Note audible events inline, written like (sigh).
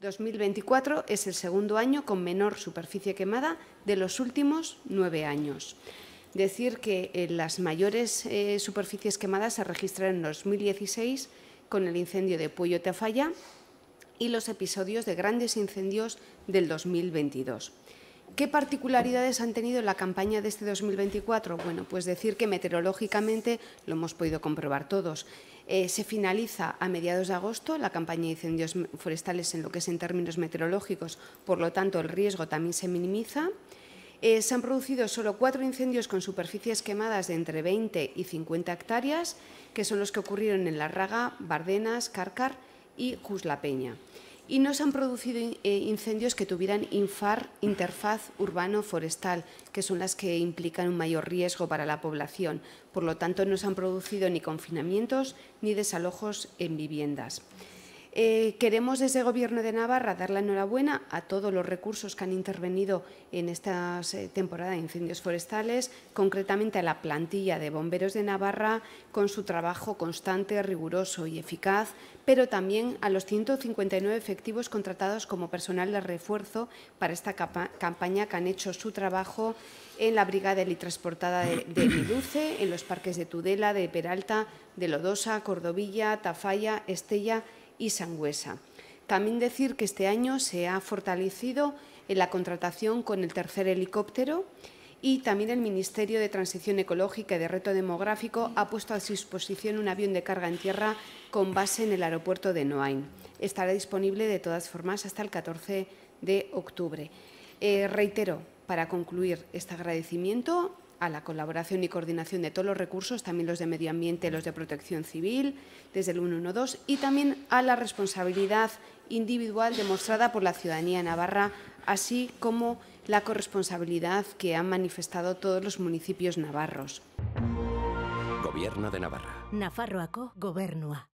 2024 es el segundo año con menor superficie quemada de los últimos nueve años. Decir que eh, las mayores eh, superficies quemadas se registraron en 2016 con el incendio de Puyo Tafalla y los episodios de grandes incendios del 2022. ¿Qué particularidades han tenido la campaña de este 2024? Bueno, pues decir que meteorológicamente lo hemos podido comprobar todos. Eh, se finaliza a mediados de agosto la campaña de incendios forestales en lo que es en términos meteorológicos, por lo tanto el riesgo también se minimiza. Eh, se han producido solo cuatro incendios con superficies quemadas de entre 20 y 50 hectáreas, que son los que ocurrieron en La Raga, Bardenas, Cárcar y Juslapeña. Peña y no se han producido eh, incendios que tuvieran interfaz urbano-forestal, que son las que implican un mayor riesgo para la población. Por lo tanto, no se han producido ni confinamientos ni desalojos en viviendas. Eh, queremos desde el Gobierno de Navarra dar la enhorabuena a todos los recursos que han intervenido en esta eh, temporada de incendios forestales, concretamente a la plantilla de bomberos de Navarra con su trabajo constante, riguroso y eficaz, pero también a los 159 efectivos contratados como personal de refuerzo para esta campaña que han hecho su trabajo en la brigada helitransportada de, de (coughs) en los parques de Tudela, de Peralta, de Lodosa, Cordovilla, Tafalla, Estella y Sangüesa. También decir que este año se ha fortalecido en la contratación con el tercer helicóptero y también el Ministerio de Transición Ecológica y de Reto Demográfico ha puesto a su disposición un avión de carga en tierra con base en el aeropuerto de Noain. Estará disponible de todas formas hasta el 14 de octubre. Eh, reitero, para concluir este agradecimiento a la colaboración y coordinación de todos los recursos, también los de medio ambiente, los de protección civil, desde el 112, y también a la responsabilidad individual demostrada por la ciudadanía navarra, así como la corresponsabilidad que han manifestado todos los municipios navarros. Gobierno de Navarra. Nafarroaco, Gobernua.